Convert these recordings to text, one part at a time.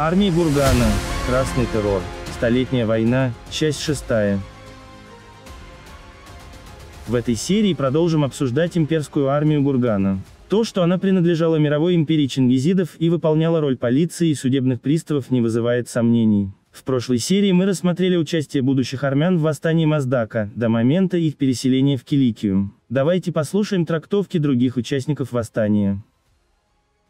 Армии Бургана, Красный террор, Столетняя война, часть 6. В этой серии продолжим обсуждать имперскую армию Гургана. То, что она принадлежала мировой империи чингизидов и выполняла роль полиции и судебных приставов не вызывает сомнений. В прошлой серии мы рассмотрели участие будущих армян в восстании Маздака, до момента их переселения в Киликию. Давайте послушаем трактовки других участников восстания.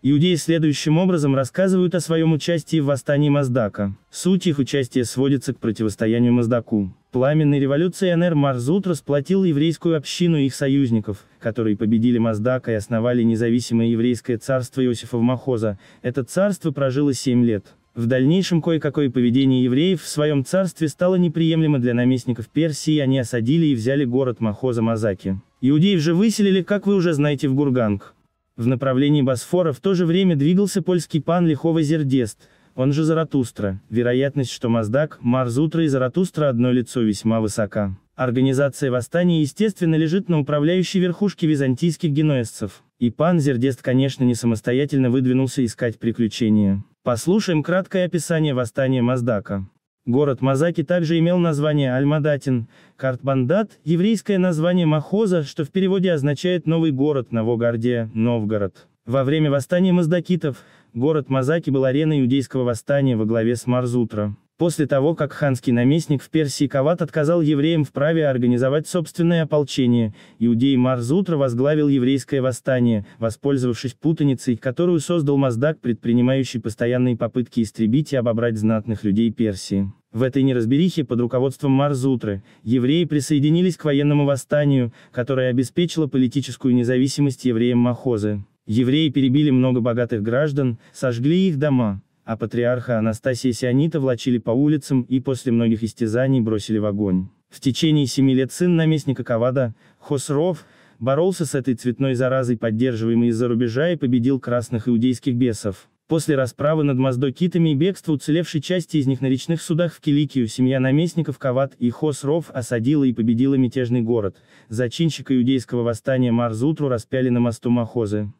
Иудеи следующим образом рассказывают о своем участии в восстании Маздака. Суть их участия сводится к противостоянию Маздаку. Пламенной революцией НР Марзут расплатил еврейскую общину и их союзников, которые победили Маздака и основали независимое еврейское царство Иосифа в Махоза. Это царство прожило семь лет. В дальнейшем кое-какое поведение евреев в своем царстве стало неприемлемо для наместников Персии, они осадили и взяли город Махоза Мазаки. Иудеев же выселили, как вы уже знаете, в Гурганг. В направлении Босфора в то же время двигался польский пан Лихова Зердест, он же Заратустра. Вероятность, что Маздак, Марзутра и Заратустра одно лицо весьма высока. Организация восстания естественно лежит на управляющей верхушке византийских генуэзцев. И пан Зердест, конечно, не самостоятельно выдвинулся искать приключения. Послушаем краткое описание восстания Маздака. Город Мазаки также имел название Альмадатин, Картбандат, еврейское название Махоза, что в переводе означает «новый город» на Вогорде, Новгород. Во время восстания маздакитов, город Мазаки был ареной иудейского восстания во главе с Марзутра после того, как ханский наместник в Персии Кават отказал евреям в праве организовать собственное ополчение, иудей Марзутра возглавил еврейское восстание, воспользовавшись путаницей, которую создал Маздак, предпринимающий постоянные попытки истребить и обобрать знатных людей Персии. В этой неразберихе под руководством Марзутры, евреи присоединились к военному восстанию, которое обеспечило политическую независимость евреям Махозы. Евреи перебили много богатых граждан, сожгли их дома а патриарха Анастасия Сионита влачили по улицам и после многих истязаний бросили в огонь. В течение семи лет сын наместника Кавада, Хосров, боролся с этой цветной заразой, поддерживаемой из-за рубежа, и победил красных иудейских бесов. После расправы над маздокитами и бегства уцелевшей части из них на речных судах в Киликию семья наместников Кават и Хосров осадила и победила мятежный город. Зачинщика иудейского восстания Марзутру распяли на мосту Махозы.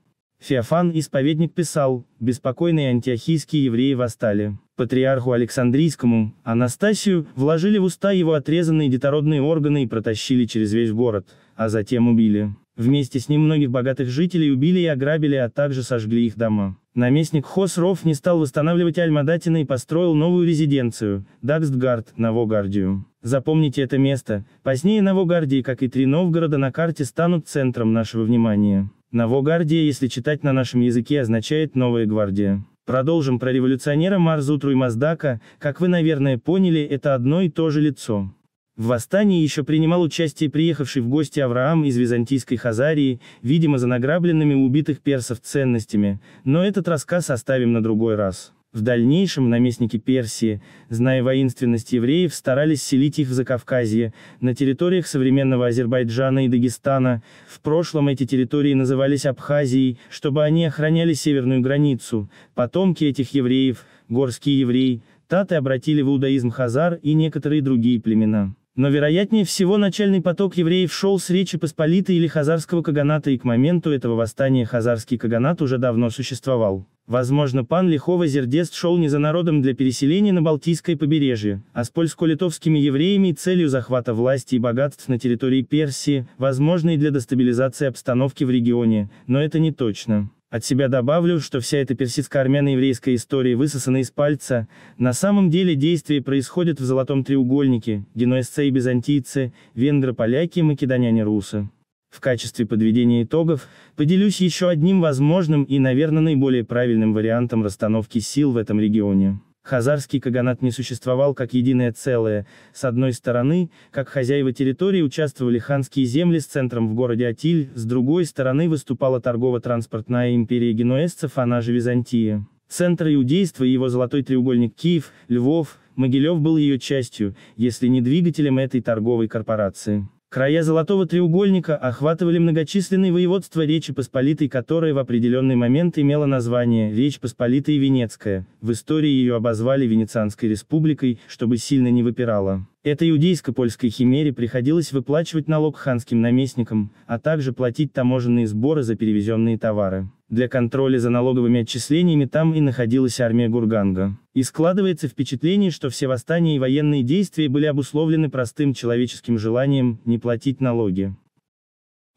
Феофан Исповедник писал, беспокойные антиохийские евреи восстали. Патриарху Александрийскому, Анастасию, вложили в уста его отрезанные детородные органы и протащили через весь город, а затем убили. Вместе с ним многих богатых жителей убили и ограбили, а также сожгли их дома. Наместник Хосров не стал восстанавливать Альмадатина и построил новую резиденцию, Дагстгард, Новогардию. Запомните это место, позднее Новогардии, как и три Новгорода на карте станут центром нашего внимания. Новогвардия, если читать на нашем языке, означает «Новая гвардия». Продолжим про революционера Марзутру и Маздака, как вы, наверное, поняли, это одно и то же лицо. В восстании еще принимал участие приехавший в гости Авраам из византийской Хазарии, видимо за награбленными у убитых персов ценностями, но этот рассказ оставим на другой раз. В дальнейшем наместники Персии, зная воинственность евреев, старались селить их в Закавказье, на территориях современного Азербайджана и Дагестана, в прошлом эти территории назывались Абхазией, чтобы они охраняли северную границу, потомки этих евреев, горские евреи, таты обратили в иудаизм Хазар и некоторые другие племена. Но вероятнее всего начальный поток евреев шел с Речи Посполитой или Хазарского Каганата и к моменту этого восстания Хазарский Каганат уже давно существовал. Возможно, пан Лихова Зердест шел не за народом для переселения на Балтийское побережье, а с польско-литовскими евреями и целью захвата власти и богатств на территории Персии, возможно и для дестабилизации обстановки в регионе, но это не точно. От себя добавлю, что вся эта персидско-армяно-еврейская история высосана из пальца, на самом деле действия происходят в Золотом Треугольнике, генуэзцы и византийцы, венгры-поляки и македоняне-русы. В качестве подведения итогов, поделюсь еще одним возможным и, наверное, наиболее правильным вариантом расстановки сил в этом регионе. Хазарский каганат не существовал как единое целое, с одной стороны, как хозяева территории участвовали ханские земли с центром в городе Атиль, с другой стороны выступала торгово-транспортная империя генуэзцев, она же Византия. Центр иудейства и его золотой треугольник Киев, Львов, Могилев был ее частью, если не двигателем этой торговой корпорации. Края Золотого Треугольника охватывали многочисленные воеводства Речи Посполитой, которая в определенный момент имело название «Речь Посполитая Венецкая», в истории ее обозвали Венецианской республикой, чтобы сильно не выпирала. Это иудейско-польской химере приходилось выплачивать налог ханским наместникам, а также платить таможенные сборы за перевезенные товары. Для контроля за налоговыми отчислениями там и находилась армия Гурганга. И складывается впечатление, что все восстания и военные действия были обусловлены простым человеческим желанием не платить налоги.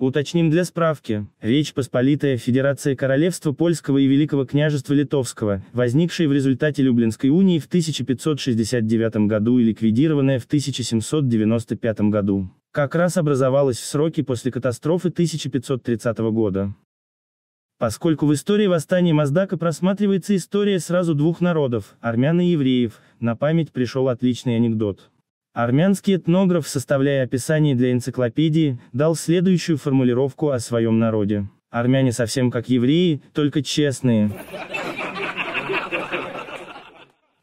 Уточним для справки, Речь Посполитая Федерация Королевства Польского и Великого княжества Литовского, возникшая в результате Люблинской унии в 1569 году и ликвидированная в 1795 году, как раз образовалась в сроки после катастрофы 1530 года. Поскольку в истории восстания Маздака просматривается история сразу двух народов, армян и евреев, на память пришел отличный анекдот. Армянский этнограф, составляя описание для энциклопедии, дал следующую формулировку о своем народе. Армяне совсем как евреи, только честные.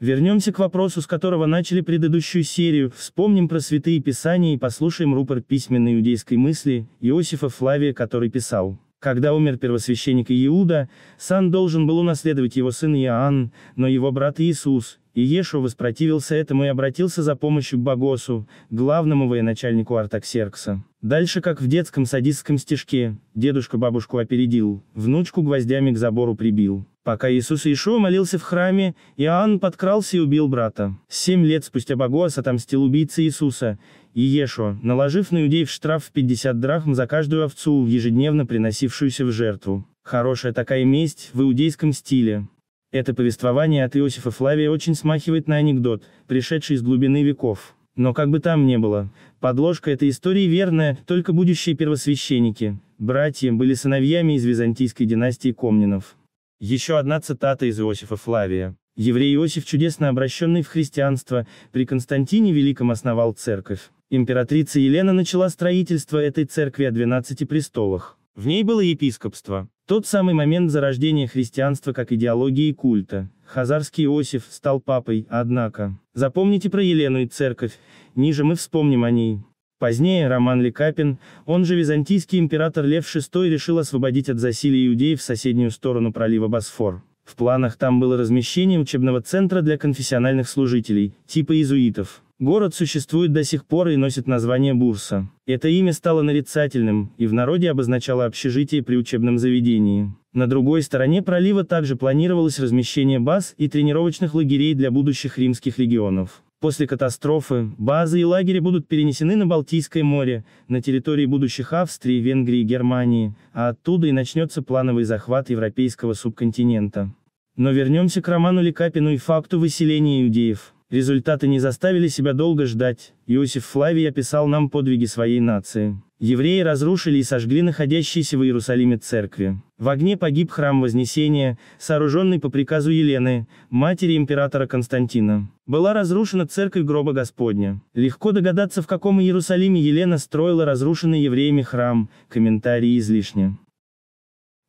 Вернемся к вопросу, с которого начали предыдущую серию, вспомним про святые писания и послушаем рупор письменной иудейской мысли Иосифа Флавия, который писал. Когда умер первосвященник Иуда, сан должен был унаследовать его сын Иоанн, но его брат Иисус, Иешу воспротивился этому и обратился за помощью к Богосу, главному военачальнику Артаксеркса. Дальше, как в детском садистском стишке, дедушка бабушку опередил, внучку гвоздями к забору прибил. Пока Иисус Иешуа молился в храме, Иоанн подкрался и убил брата. Семь лет спустя Богос отомстил убийце Иисуса, Иешуа, наложив на иудеев штраф в 50 драхм за каждую овцу, ежедневно приносившуюся в жертву. Хорошая такая месть в иудейском стиле. Это повествование от Иосифа Флавия очень смахивает на анекдот, пришедший из глубины веков. Но как бы там ни было, подложка этой истории верная, только будущие первосвященники, братья, были сыновьями из византийской династии Комнинов. Еще одна цитата из Иосифа Флавия. Еврей Иосиф, чудесно обращенный в христианство, при Константине Великом основал церковь. Императрица Елена начала строительство этой церкви о 12 престолах. В ней было епископство. Тот самый момент зарождения христианства как идеологии и культа. Хазарский Иосиф стал папой, однако. Запомните про Елену и церковь, ниже мы вспомним о ней. Позднее Роман Лекапин, он же византийский император Лев VI решил освободить от засилия иудеев соседнюю сторону пролива Босфор. В планах там было размещение учебного центра для конфессиональных служителей, типа иезуитов. Город существует до сих пор и носит название Бурса. Это имя стало нарицательным, и в народе обозначало общежитие при учебном заведении. На другой стороне пролива также планировалось размещение баз и тренировочных лагерей для будущих римских легионов. После катастрофы, базы и лагеря будут перенесены на Балтийское море, на территории будущих Австрии, Венгрии и Германии, а оттуда и начнется плановый захват европейского субконтинента. Но вернемся к Роману Лекапину и факту выселения иудеев. Результаты не заставили себя долго ждать, Иосиф Флавий описал нам подвиги своей нации. Евреи разрушили и сожгли находящиеся в Иерусалиме церкви. В огне погиб храм Вознесения, сооруженный по приказу Елены, матери императора Константина. Была разрушена церковь гроба Господня. Легко догадаться, в каком Иерусалиме Елена строила разрушенный евреями храм, комментарии излишни.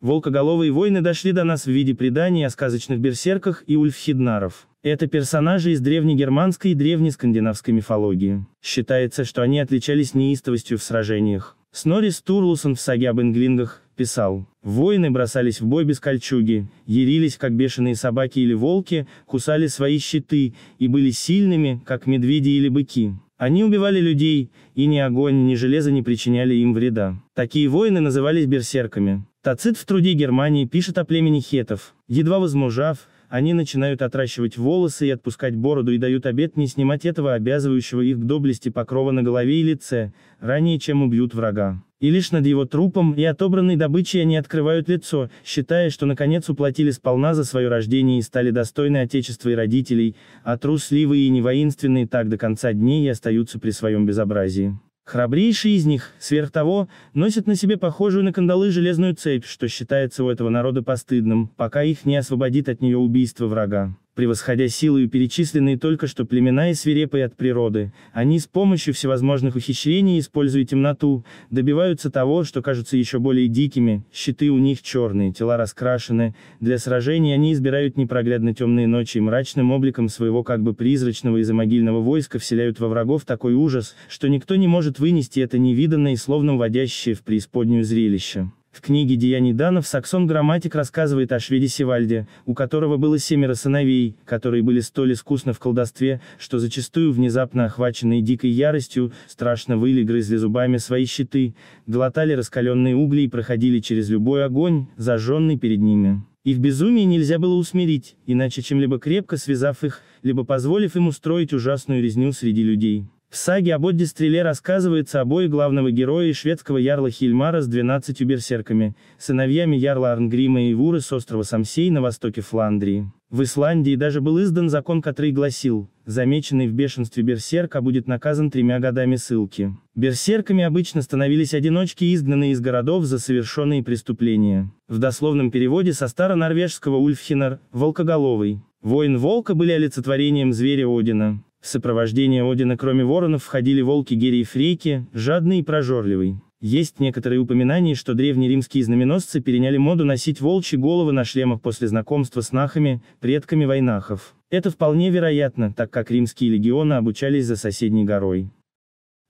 Волкоголовые войны дошли до нас в виде преданий о сказочных берсерках и ульфхиднаров. Это персонажи из древнегерманской и древнескандинавской мифологии. Считается, что они отличались неистовостью в сражениях. Снорри Стурлусон в саге об инглингах писал, «Воины бросались в бой без кольчуги, ярились, как бешеные собаки или волки, кусали свои щиты, и были сильными, как медведи или быки. Они убивали людей, и ни огонь, ни железо не причиняли им вреда. Такие воины назывались берсерками. Тацит в труде Германии пишет о племени хетов. Едва возмужав, они начинают отращивать волосы и отпускать бороду и дают обет не снимать этого обязывающего их к доблести покрова на голове и лице, ранее чем убьют врага. И лишь над его трупом и отобранной добычей они открывают лицо, считая, что наконец уплатили сполна за свое рождение и стали достойны отечества и родителей, а трусливые и невоинственные так до конца дней и остаются при своем безобразии. Храбрейшие из них, сверх того, носят на себе похожую на кандалы железную цепь, что считается у этого народа постыдным, пока их не освободит от нее убийство врага превосходя силою перечисленные только что племена и свирепые от природы, они с помощью всевозможных ухищрений, используя темноту, добиваются того, что кажутся еще более дикими, щиты у них черные, тела раскрашены, для сражений они избирают непроглядно темные ночи и мрачным обликом своего как бы призрачного и замогильного войска вселяют во врагов такой ужас, что никто не может вынести это невиданное и словно вводящее в преисподнюю зрелище. В книге «Деяний Данов» Саксон Грамматик рассказывает о шведе Севальде, у которого было семеро сыновей, которые были столь искусны в колдовстве, что зачастую внезапно охваченные дикой яростью, страшно выли грызли зубами свои щиты, глотали раскаленные угли и проходили через любой огонь, зажженный перед ними. Их безумие нельзя было усмирить, иначе чем либо крепко связав их, либо позволив им устроить ужасную резню среди людей. В саге об Оддистреле рассказывается о бое главного героя и шведского ярла Хильмара с 12 берсерками, сыновьями ярла Арнгрима и Вуры с острова Самсей на востоке Фландрии. В Исландии даже был издан закон, который гласил, замеченный в бешенстве берсерка будет наказан тремя годами ссылки. Берсерками обычно становились одиночки, изгнанные из городов за совершенные преступления. В дословном переводе со старонорвежского ульфхинар — волкоголовый. Воин волка были олицетворением зверя Одина. В сопровождение Одина кроме воронов входили волки Гири и Фрейки, жадный и прожорливый. Есть некоторые упоминания, что древнеримские знаменосцы переняли моду носить волчьи головы на шлемах после знакомства с нахами, предками войнахов. Это вполне вероятно, так как римские легионы обучались за соседней горой.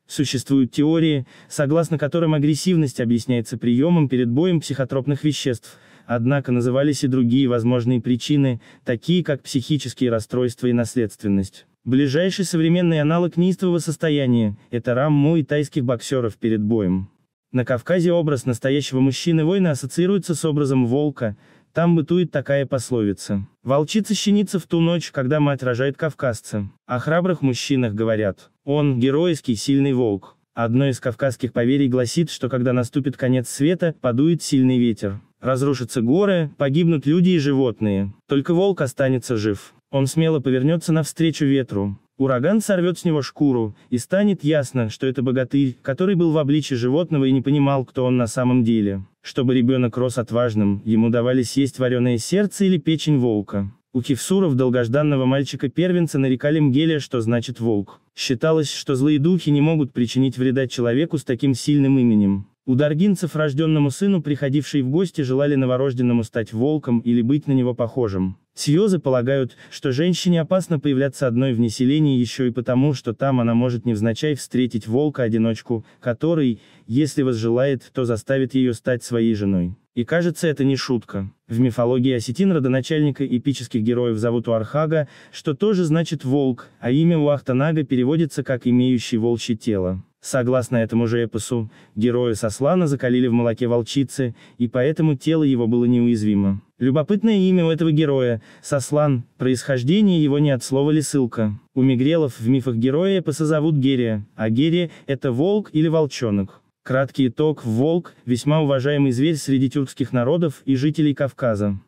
Существуют теории, согласно которым агрессивность объясняется приемом перед боем психотропных веществ, однако назывались и другие возможные причины, такие как психические расстройства и наследственность. Ближайший современный аналог неистового состояния – это рамму и тайских боксеров перед боем. На Кавказе образ настоящего мужчины-воина ассоциируется с образом волка, там бытует такая пословица. Волчица щенится в ту ночь, когда мать рожает кавказца. О храбрых мужчинах говорят. Он – геройский, сильный волк. Одно из кавказских поверий гласит, что когда наступит конец света, подует сильный ветер. Разрушатся горы, погибнут люди и животные. Только волк останется жив. Он смело повернется навстречу ветру. Ураган сорвет с него шкуру, и станет ясно, что это богатырь, который был в обличье животного и не понимал, кто он на самом деле. Чтобы ребенок рос отважным, ему давали съесть вареное сердце или печень волка. У Кевсуров долгожданного мальчика-первенца нарекали Мгелия, что значит волк. Считалось, что злые духи не могут причинить вреда человеку с таким сильным именем. У даргинцев рожденному сыну приходившие в гости желали новорожденному стать волком или быть на него похожим. Сьюзы полагают, что женщине опасно появляться одной в населении еще и потому, что там она может невзначай встретить волка-одиночку, который, если возжелает, то заставит ее стать своей женой. И кажется, это не шутка. В мифологии осетин родоначальника эпических героев зовут Уархага, что тоже значит «волк», а имя Уахтанага переводится как «имеющий волчье тело». Согласно этому же эпосу, героя Сослана закалили в молоке волчицы, и поэтому тело его было неуязвимо. Любопытное имя у этого героя – Сослан, происхождение его не от слова ссылка. У мигрелов в мифах героя эпоса зовут Герия, а Герия – это волк или волчонок. Краткий итог – волк – весьма уважаемый зверь среди тюркских народов и жителей Кавказа.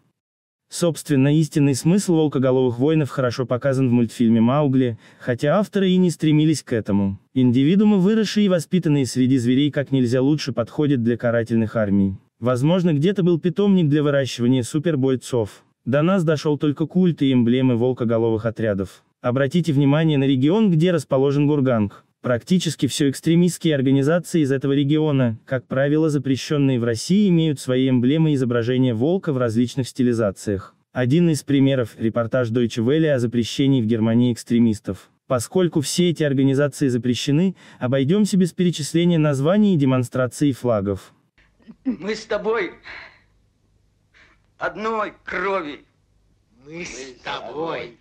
Собственно, истинный смысл волкоголовых воинов хорошо показан в мультфильме «Маугли», хотя авторы и не стремились к этому. Индивидуумы, выросшие и воспитанные среди зверей, как нельзя лучше подходят для карательных армий. Возможно, где-то был питомник для выращивания супербойцов. До нас дошел только культ и эмблемы волкоголовых отрядов. Обратите внимание на регион, где расположен Гурганг. Практически все экстремистские организации из этого региона, как правило запрещенные в России, имеют свои эмблемы изображения волка в различных стилизациях. Один из примеров – репортаж Deutsche Welle о запрещении в Германии экстремистов. Поскольку все эти организации запрещены, обойдемся без перечисления названий и демонстрации флагов. Мы с тобой одной крови. Мы с тобой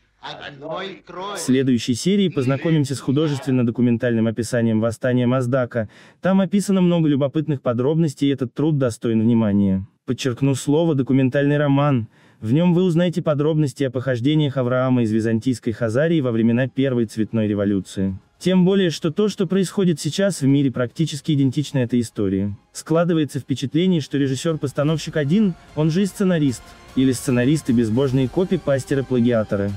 в следующей серии познакомимся с художественно-документальным описанием восстания Маздака. Там описано много любопытных подробностей, и этот труд достоин внимания. Подчеркну слово «документальный роман». В нем вы узнаете подробности о похождениях Авраама из византийской Хазарии во времена Первой Цветной революции. Тем более, что то, что происходит сейчас в мире практически идентично этой истории. Складывается впечатление, что режиссер-постановщик один, он же и сценарист, или сценаристы безбожные копии пастера плагиаторы